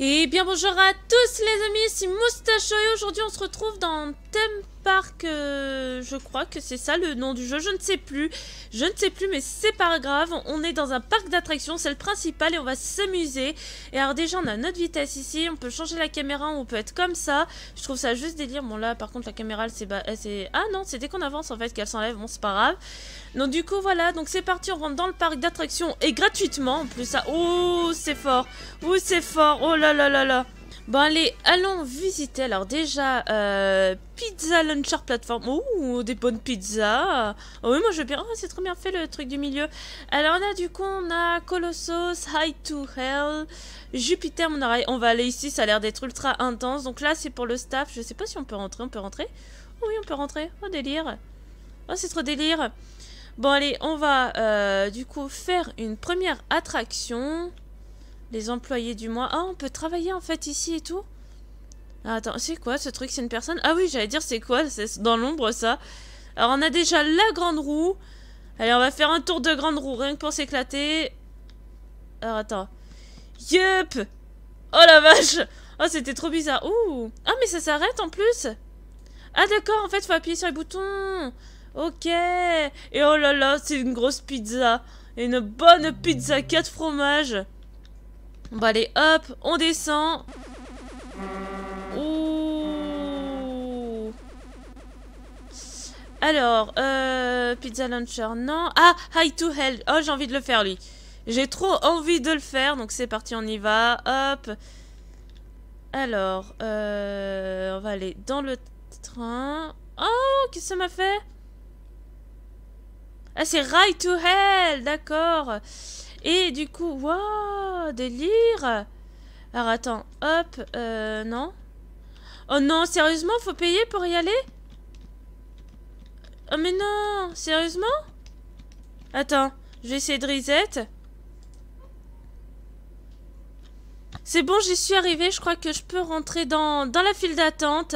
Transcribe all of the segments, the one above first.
Et bien bonjour à tous les amis, c'est et Aujourd'hui on se retrouve dans thème parc je crois que c'est ça le nom du jeu, je ne sais plus. Je ne sais plus, mais c'est pas grave, on est dans un parc d'attractions, c'est le principal et on va s'amuser. Et alors déjà, on a notre vitesse ici, on peut changer la caméra, on peut être comme ça. Je trouve ça juste délire. Bon là, par contre, la caméra, elle, bah, Ah non, c'est dès qu'on avance, en fait, qu'elle s'enlève, bon, c'est pas grave. Donc du coup, voilà, donc c'est parti, on rentre dans le parc d'attractions et gratuitement, en plus ça... Ah, oh, c'est fort, oh, c'est fort, oh là là là là. Bon allez, allons visiter. Alors déjà, euh, Pizza Launcher Platform. Oh, des bonnes pizzas. Oh oui, moi je veux bien. Oh, c'est trop bien fait le truc du milieu. Alors là, du coup, on a Colossus, High to Hell, Jupiter, mon oreille. On va aller ici, ça a l'air d'être ultra intense. Donc là, c'est pour le staff. Je sais pas si on peut rentrer. On peut rentrer Oui, on peut rentrer. Oh, délire. Oh, c'est trop délire. Bon allez, on va euh, du coup faire une première attraction. Les employés du mois. Ah, on peut travailler en fait ici et tout ah, Attends, c'est quoi ce truc C'est une personne Ah oui, j'allais dire c'est quoi C'est dans l'ombre ça. Alors on a déjà la grande roue. Allez, on va faire un tour de grande roue, rien que pour s'éclater. Alors attends. Yep Oh la vache Oh, c'était trop bizarre. Ouh Ah, mais ça s'arrête en plus Ah d'accord, en fait, faut appuyer sur le bouton. Ok Et oh là là, c'est une grosse pizza. Une bonne pizza quatre fromages va aller, hop, on descend. Ouh. Alors, euh, pizza launcher, non. Ah, high to hell. Oh, j'ai envie de le faire, lui. J'ai trop envie de le faire, donc c'est parti, on y va. Hop. Alors, euh, on va aller dans le train. Oh, qu'est-ce que ça m'a fait Ah, c'est Ride to Hell, d'accord. Et du coup, waouh, délire Alors attends, hop, euh, non. Oh non, sérieusement, faut payer pour y aller Oh mais non, sérieusement Attends, je vais essayer de reset. C'est bon, j'y suis arrivée, je crois que je peux rentrer dans, la file d'attente.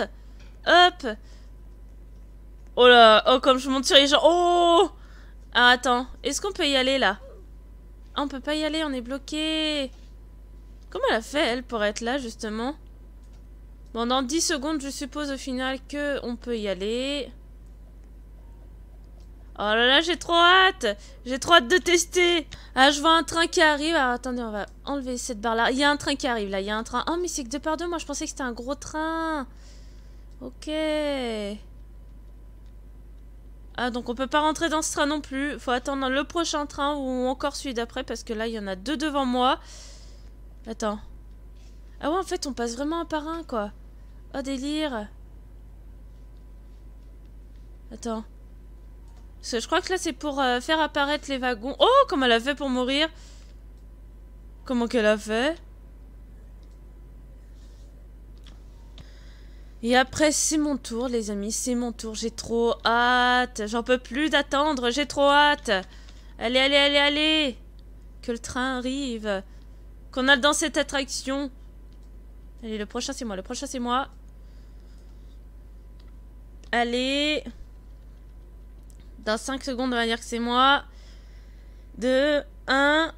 Hop Oh là, oh comme je monte sur les gens. Oh Alors, ah, Attends, est-ce qu'on peut y aller là on peut pas y aller, on est bloqué. Comment elle a fait, elle, pour être là, justement Bon, dans 10 secondes, je suppose au final que on peut y aller. Oh là là, j'ai trop hâte J'ai trop hâte de tester Ah, je vois un train qui arrive. Alors, attendez, on va enlever cette barre-là. Il y a un train qui arrive, là. Il y a un train. Oh, mais c'est que deux par deux. Moi, je pensais que c'était un gros train. Ok. Ah, donc on peut pas rentrer dans ce train non plus. Faut attendre le prochain train ou encore celui d'après parce que là, il y en a deux devant moi. Attends. Ah ouais, en fait, on passe vraiment un par un, quoi. Oh, délire. Attends. je crois que là, c'est pour euh, faire apparaître les wagons. Oh, comme elle a fait pour mourir. Comment qu'elle a fait Et après, c'est mon tour, les amis, c'est mon tour. J'ai trop hâte. J'en peux plus d'attendre, j'ai trop hâte. Allez, allez, allez, allez. Que le train arrive. Qu'on a dans cette attraction. Allez, le prochain, c'est moi. Le prochain, c'est moi. Allez. Dans 5 secondes, on va dire que c'est moi. 2, 1.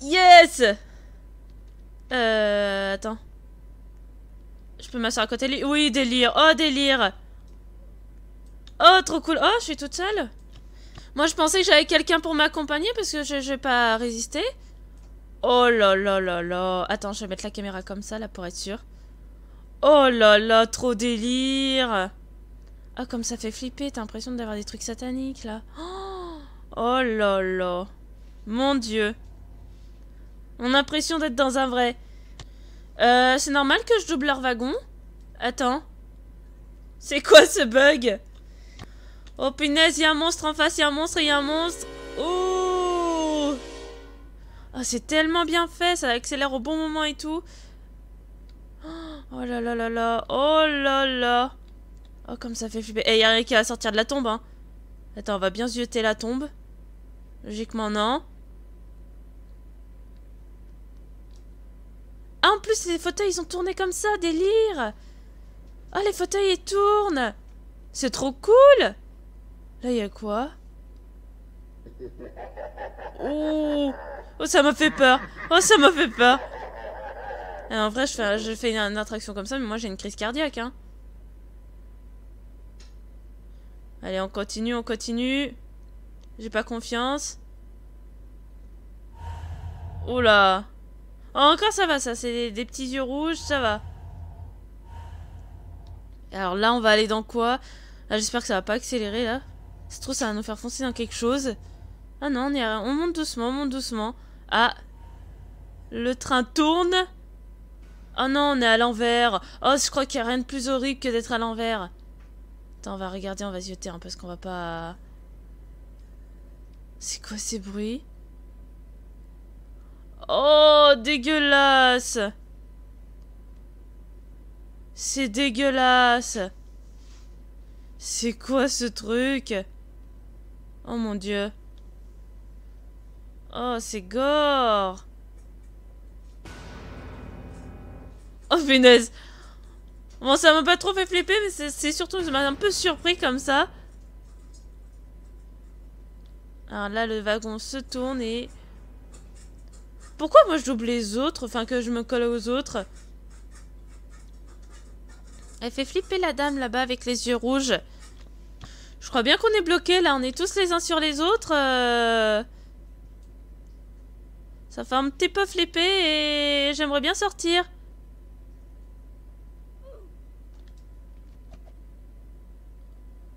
Yes Euh... Attends. Je peux m'asseoir à côté Oui, délire. Oh, délire. Oh, trop cool. Oh, je suis toute seule. Moi, je pensais que j'avais quelqu'un pour m'accompagner parce que je, pas résister. Oh là là là là. Attends, je vais mettre la caméra comme ça, là, pour être sûr. Oh là là, trop délire. Ah, comme ça fait flipper. T'as l'impression d'avoir des trucs sataniques, là. Oh, oh là là. Mon dieu. On a l'impression d'être dans un vrai... Euh, c'est normal que je double leur wagon Attends. C'est quoi ce bug Oh punaise, il y a un monstre en face, il y a un monstre, il y a un monstre. Oh, oh c'est tellement bien fait, ça accélère au bon moment et tout. Oh là là là là, oh là là. Oh comme ça fait flipper. Eh, il y rien qui va sortir de la tombe, hein. Attends, on va bien zioter la tombe. Logiquement, non. Ah, en plus, les fauteuils, ils sont tournés comme ça, délire Ah, les fauteuils, ils tournent C'est trop cool Là, il y a quoi Oh Oh, ça m'a fait peur Oh, ça m'a fait peur En vrai, je fais, je fais une, attraction comme ça, mais moi, j'ai une crise cardiaque, hein Allez, on continue, on continue J'ai pas confiance Oh là ah, encore ça va, ça. C'est des, petits yeux rouges, ça va. Alors là, on va aller dans quoi ah, j'espère que ça va pas accélérer, là. C'est trop, ça va nous faire foncer dans quelque chose. Ah non, on, y on monte doucement, on monte doucement. Ah Le train tourne Oh non, on est à l'envers Oh, je crois qu'il n'y a rien de plus horrible que d'être à l'envers. Attends, on va regarder, on va zioter, peu hein, parce qu'on va pas... C'est quoi ces bruits Oh, dégueulasse C'est dégueulasse C'est quoi ce truc Oh mon dieu. Oh, c'est gore Oh, punaise Bon, ça m'a pas trop fait flipper, mais c'est surtout, ça m'a un peu surpris comme ça. Alors là, le wagon se tourne et... Pourquoi moi je double les autres Enfin, que je me colle aux autres Elle fait flipper la dame là-bas avec les yeux rouges. Je crois bien qu'on est bloqué là. On est tous les uns sur les autres. Euh. Ça fait un petit peu flipper et j'aimerais bien sortir.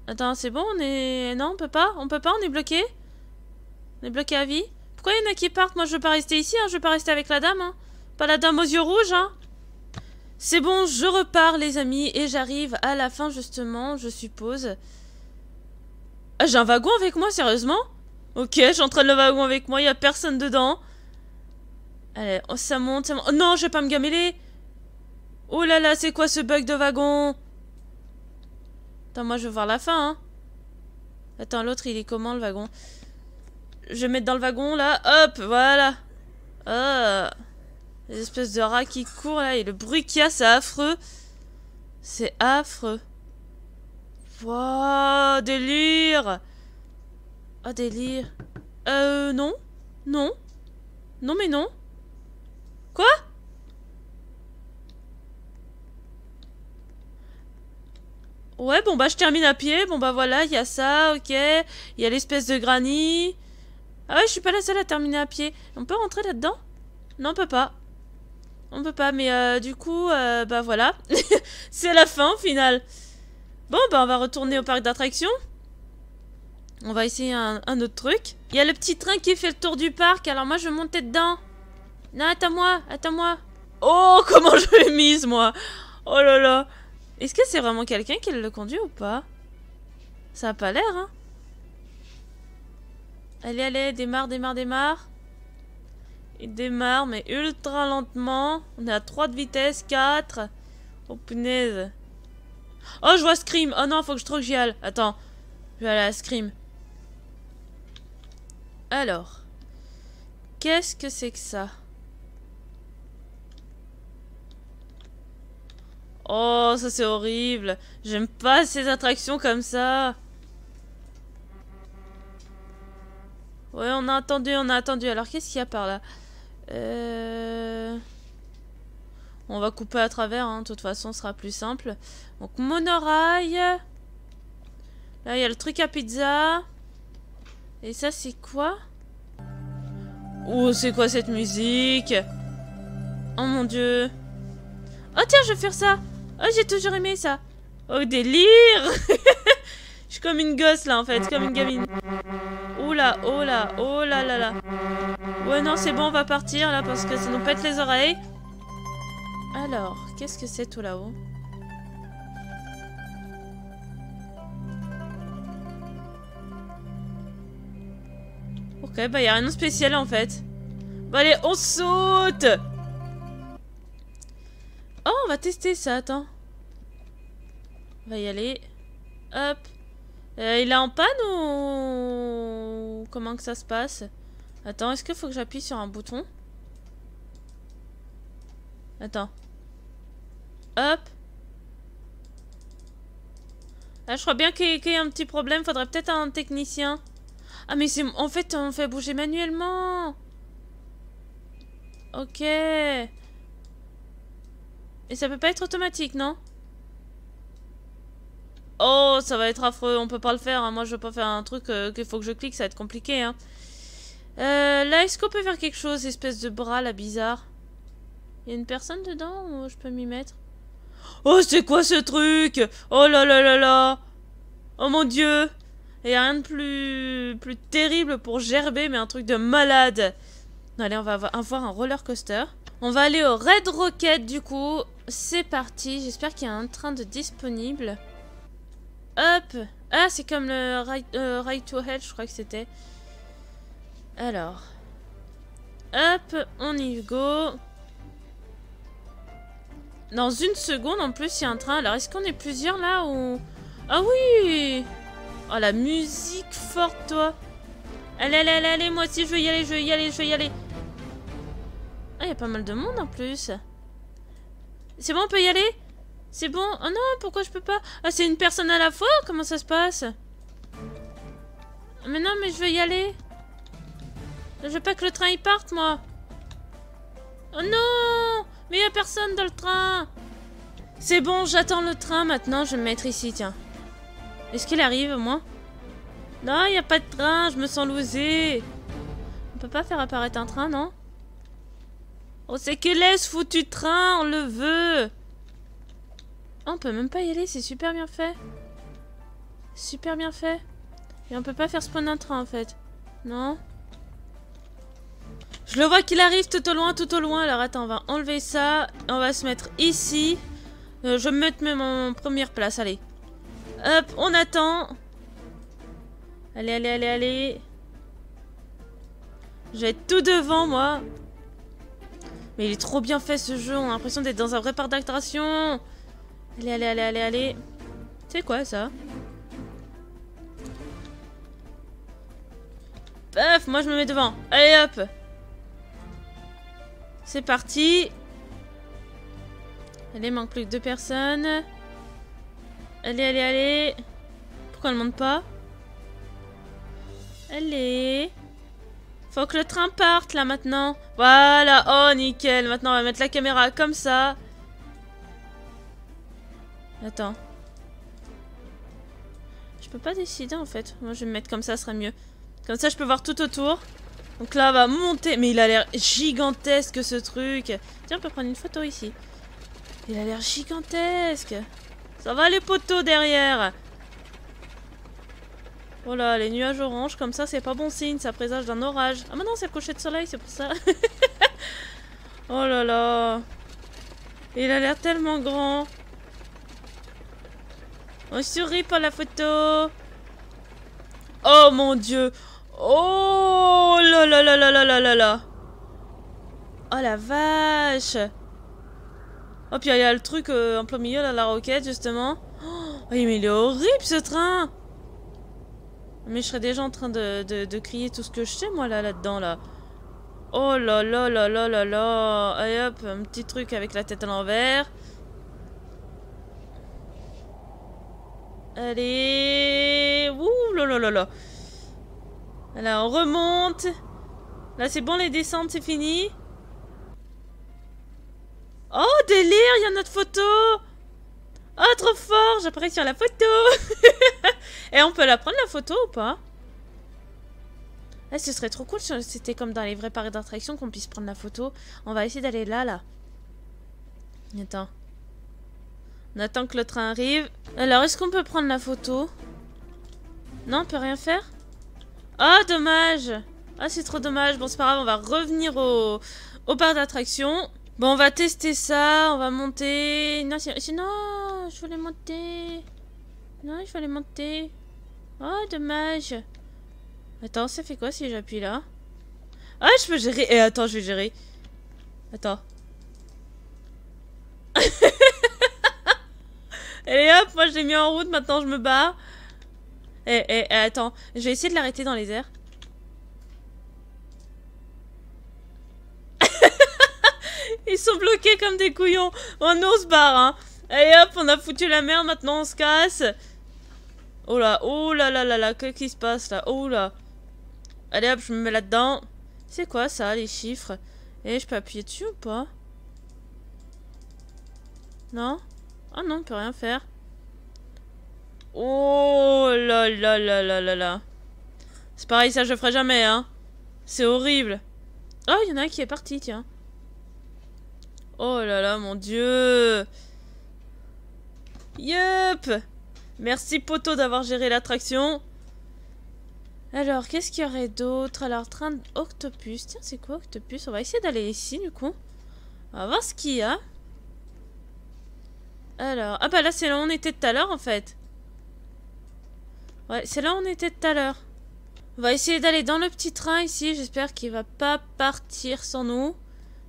Attends, c'est bon, on est... Non, on peut pas On peut pas, on est bloqué On est bloqué à vie pourquoi il y en a qui partent Moi, je veux pas rester ici, hein. Je veux pas rester avec la dame, hein. Pas la dame aux yeux rouges, hein. C'est bon, je repars, les amis, et j'arrive à la fin, justement, je suppose. Ah, j'ai un wagon avec moi, sérieusement Ok, j'entraîne le wagon avec moi, il a personne dedans. Allez, oh, ça monte, ça monte. Oh, non, je vais pas me gameler Oh là là, c'est quoi ce bug de wagon Attends, moi, je veux voir la fin, hein. Attends, l'autre, il est comment, le wagon je vais mettre dans le wagon, là. Hop, voilà. Ah. Les espèces de rats qui courent, là. Et le bruit qu'il y a, c'est affreux. C'est affreux. Wow, délire. Oh, délire. Euh, non. Non. Non, mais non. Quoi Ouais, bon bah je termine à pied. Bon bah voilà, il y a ça, ok. Il y a l'espèce de granit. Ah ouais, je suis pas la seule à terminer à pied. On peut rentrer là-dedans Non, on peut pas. On peut pas, mais euh, du coup, euh, bah voilà. C'est la fin, au final. Bon, bah on va retourner au parc d'attractions. On va essayer un, un autre truc. Il y a le petit train qui fait le tour du parc, alors moi je vais monter dedans. Non, attends-moi, attends-moi. Oh, comment je l'ai mise, moi Oh là là Est-ce que c'est vraiment quelqu'un qui le conduit ou pas Ça a pas l'air, hein Allez, allez, démarre, démarre, démarre. Il démarre, mais ultra lentement. On est à 3 de vitesse, 4. Oh, punaise. Oh, je vois Scream. Oh non, faut que je trouve que j'y aille. Attends, je vais aller à Scream. Alors, qu'est-ce que c'est que ça Oh, ça c'est horrible. J'aime pas ces attractions comme ça. Ouais, on a attendu, on a attendu. Alors, qu'est-ce qu'il y a par là euh... On va couper à travers, hein. de toute façon, ce sera plus simple. Donc, monorail. Là, il y a le truc à pizza. Et ça, c'est quoi Oh, c'est quoi cette musique Oh mon dieu. Oh tiens, je vais faire ça. Oh, j'ai toujours aimé ça. Oh, délire Je suis comme une gosse, là, en fait, comme une gamine oh là, oh là là là. Ouais, non, c'est bon, on va partir là parce que ça nous pète les oreilles. Alors, qu'est-ce que c'est tout là-haut Ok, bah y a rien de spécial en fait. Bah allez, on saute Oh, on va tester ça, attends. On va y aller. Hop. Euh, il est en panne ou comment que ça se passe Attends, est-ce qu'il faut que j'appuie sur un bouton Attends. Hop. Ah, je crois bien qu'il y, a un petit problème. Faudrait peut-être un technicien. Ah, mais En fait, on fait bouger manuellement. Ok. Et ça peut pas être automatique, non Oh, ça va être affreux, on peut pas le faire. Hein. Moi, je veux pas faire un truc euh, qu'il faut que je clique, ça va être compliqué. Hein. Euh, là, est-ce qu'on peut faire quelque chose, espèce de bras, là, bizarre Il y a une personne dedans ou je peux m'y mettre Oh, c'est quoi ce truc Oh là là là là Oh mon dieu Il y a rien de plus, plus terrible pour gerber, mais un truc de malade Allez, on va avoir un roller coaster. On va aller au Red Rocket, du coup. C'est parti, j'espère qu'il y a un train de disponible. Hop Ah, c'est comme le euh, right, to Hell, je crois que c'était. Alors. Hop, on y go. Dans une seconde, en plus, il y a un train. Alors, est-ce qu'on est plusieurs, là, ou... Ah oui Oh, la musique forte, toi Allez, allez, allez, allez, moi aussi, je veux y aller, je veux y aller, je veux y aller. Ah, il y a pas mal de monde, en plus. C'est bon, on peut y aller c'est bon Oh non, pourquoi je peux pas Ah, c'est une personne à la fois Comment ça se passe Mais non, mais je veux y aller. Je veux pas que le train y parte, moi. Oh non Mais y a personne dans le train C'est bon, j'attends le train maintenant. Je vais me mettre ici, tiens. Est-ce qu'il arrive, moi Non, y a pas de train. Je me sens losé On peut pas faire apparaître un train, non Oh, c'est quel est ce foutu train On le veut on peut même pas y aller, c'est super bien fait. Super bien fait. Et on peut pas faire spawn un train en fait. Non Je le vois qu'il arrive tout au loin, tout au loin. Alors attends, on va enlever ça. On va se mettre ici. Euh, je me mets même en première place, allez. Hop, on attend. Allez, allez, allez, allez. Je vais être tout devant, moi. Mais il est trop bien fait, ce jeu. On a l'impression d'être dans un vrai parc d'attraction. Allez, allez, allez, allez, allez. C'est quoi ça Paf, moi je me mets devant. Allez hop. C'est parti. Allez, manque plus que deux personnes. Allez, allez, allez. Pourquoi elle monte pas Allez. Faut que le train parte là maintenant. Voilà. Oh nickel. Maintenant on va mettre la caméra comme ça. Attends. Je peux pas décider en fait. Moi je vais me mettre comme ça, ce serait mieux. Comme ça je peux voir tout autour. Donc là on va monter. Mais il a l'air gigantesque ce truc. Tiens, on peut prendre une photo ici. Il a l'air gigantesque. Ça va les poteaux derrière. Oh là, les nuages oranges, comme ça, c'est pas bon signe, ça présage d'un orage. Ah, maintenant, c'est le coucher de soleil, c'est pour ça. oh là là. Il a l'air tellement grand. On sourit pour la photo. Oh mon dieu. Oh là là là là là là là Oh la vache. Hop il y a le truc en plein milieu là, la roquette justement. Oh mais il est horrible ce train. Mais je serais déjà en train de, crier tout ce que je sais moi là là-dedans là. Oh là là là là là là. Allez hop, un petit truc avec la tête à l'envers. Allez Ouh là là là là on remonte Là, c'est bon, les descentes, c'est fini Oh, délire Il y a notre photo Oh, trop fort J'apparais sur la photo Et on peut la prendre, la photo, ou pas Eh, ce serait trop cool si c'était comme dans les vrais parcs d'attraction qu'on puisse prendre la photo. On va essayer d'aller là, là. Attends. On attend que le train arrive. Alors, est-ce qu'on peut prendre la photo Non, on peut rien faire Oh, dommage Ah, c'est trop dommage. Bon, c'est pas grave, on va revenir au, au parc d'attractions. Bon, on va tester ça, on va monter. Non, non je voulais monter. Non, je voulais monter. Oh, dommage. Attends, ça fait quoi si j'appuie là Ah, je peux gérer. Eh, attends, je vais gérer. Attends. Allez hop, moi je l'ai mis en route, maintenant je me barre. Eh, eh, eh attends, je vais essayer de l'arrêter dans les airs. Ils sont bloqués comme des couillons. Oh, nous, on se barre, hein. Allez hop, on a foutu la merde, maintenant on se casse. Oh là, oh là là là là, qu'est-ce qui se passe là Oh là. Allez hop, je me mets là-dedans. C'est quoi ça, les chiffres Eh, je peux appuyer dessus ou pas Non ah oh non, on peut rien faire. Oh là là là là là là. C'est pareil, ça je le ferai jamais, hein. C'est horrible. Oh, il y en a un qui est parti, tiens. Oh là là, mon dieu. Yup Merci poteau d'avoir géré l'attraction. Alors, qu'est-ce qu'il y aurait d'autre Alors, train d'octopus. Tiens, c'est quoi octopus On va essayer d'aller ici, du coup. On va voir ce qu'il y a. Alors, ah bah là c'est là où on était tout à l'heure en fait. Ouais, c'est là où on était tout à l'heure. On va essayer d'aller dans le petit train ici. J'espère qu'il va pas partir sans nous.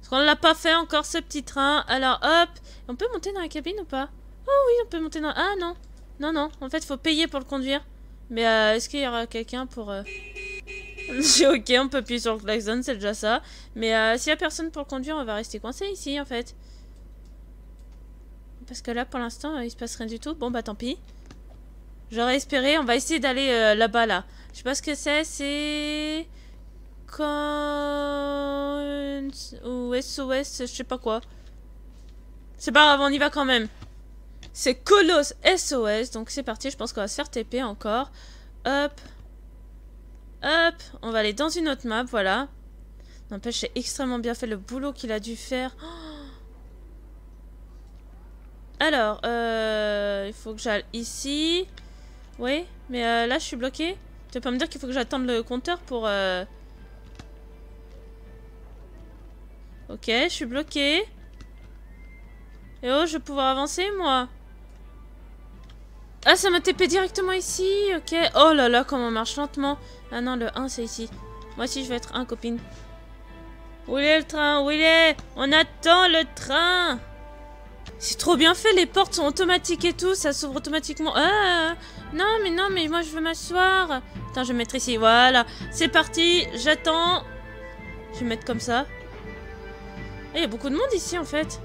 Parce qu'on l'a pas fait encore ce petit train. Alors hop, on peut monter dans la cabine ou pas Oh oui, on peut monter dans... Ah non, non, non. En fait, faut payer pour le conduire. Mais euh, est-ce qu'il y aura quelqu'un pour... Euh ok, on peut appuyer sur le zone, c'est déjà ça. Mais euh, s'il y a personne pour le conduire, on va rester coincé ici en fait. Parce que là, pour l'instant, euh, il se passe rien du tout. Bon, bah tant pis. J'aurais espéré. On va essayer d'aller euh, là-bas, là. Je sais pas ce que c'est. C'est... quand Ou SOS, je sais pas quoi. C'est pas grave, on y va quand même. C'est Colosse SOS. Donc c'est parti, je pense qu'on va se faire TP encore. Hop. Hop. On va aller dans une autre map, voilà. N'empêche, j'ai extrêmement bien fait le boulot qu'il a dû faire. Oh alors, euh, il faut que j'aille ici. Oui, mais euh, là je suis bloqué. Tu peux pas me dire qu'il faut que j'attende le compteur pour... Euh, ok, je suis bloqué. Et oh, je vais pouvoir avancer moi. Ah, ça m'a TP directement ici. Ok. Oh là là, comment on marche lentement. Ah non, le 1 c'est ici. Moi aussi je vais être un copine. Où est le train Où il est On attend le train c'est trop bien fait, les portes sont automatiques et tout, ça s'ouvre automatiquement. Ah, non, mais non, mais moi je veux m'asseoir. Attends, je vais mettre ici, voilà. C'est parti, j'attends. Je vais mettre comme ça. Eh, il y a beaucoup de monde ici en fait.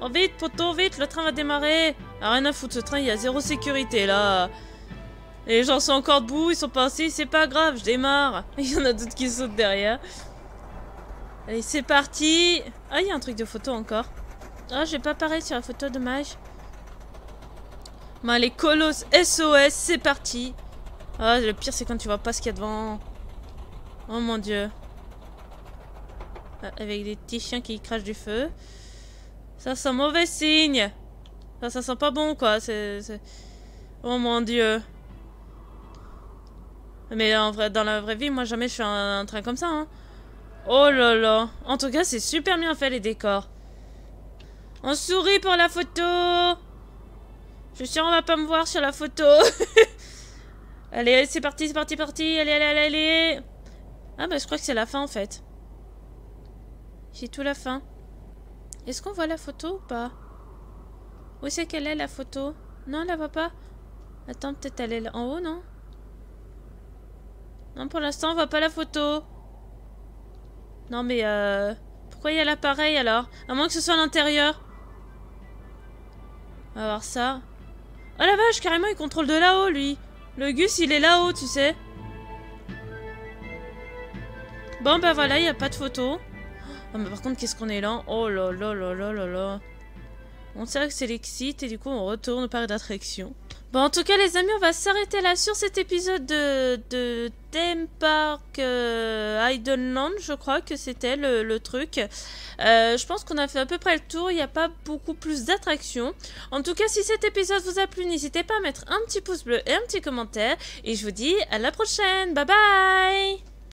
Oh vite, poteau, vite, le train va démarrer. rien à foutre, ce train, il y a zéro sécurité là. Les gens sont encore debout, ils sont pas assis, c'est pas grave, je démarre. Il y en a d'autres qui sautent derrière. Allez, c'est parti. Ah, il y a un truc de photo encore. Ah, j'ai pas pareil sur la photo, dommage. Bon, les SOS, c'est parti. Ah, le pire, c'est quand tu vois pas ce qu'il y a devant. Oh mon dieu. Ah, avec des petits chiens qui crachent du feu. Ça sent mauvais signe. Ça, ça sent pas bon, quoi. Oh mon dieu. Mais en vrai, dans la vraie vie, moi jamais je suis un, train comme ça. Hein. Oh là là. En tout cas, c'est super bien fait les décors. On sourit pour la photo Je suis qu'on on va pas me voir sur la photo. allez, c'est parti, c'est parti, parti. Allez, allez, allez, allez. Ah bah je crois que c'est la fin en fait. J'ai tout la fin. Est-ce qu'on voit la photo ou pas Où c'est qu'elle est la photo Non, on la voit pas. Attends, peut-être elle est en haut, non Non, pour l'instant, on voit pas la photo. Non, mais euh... Pourquoi il y a l'appareil alors À moins que ce soit à l'intérieur. On va voir ça. Oh la vache, carrément, il contrôle de là-haut, lui. Le Gus, il est là-haut, tu sais. Bon, bah voilà, il n'y a pas de photo. Oh, mais par contre, qu'est-ce qu'on est là Oh là là là là là là. On sait que c'est l'exit et du coup, on retourne au parc d'attraction. Bon, en tout cas, les amis, on va s'arrêter là sur cet épisode de, de Theme Park euh, Land, je crois que c'était le, truc. Euh, je pense qu'on a fait à peu près le tour, il n'y a pas beaucoup plus d'attractions. En tout cas, si cet épisode vous a plu, n'hésitez pas à mettre un petit pouce bleu et un petit commentaire. Et je vous dis à la prochaine, bye bye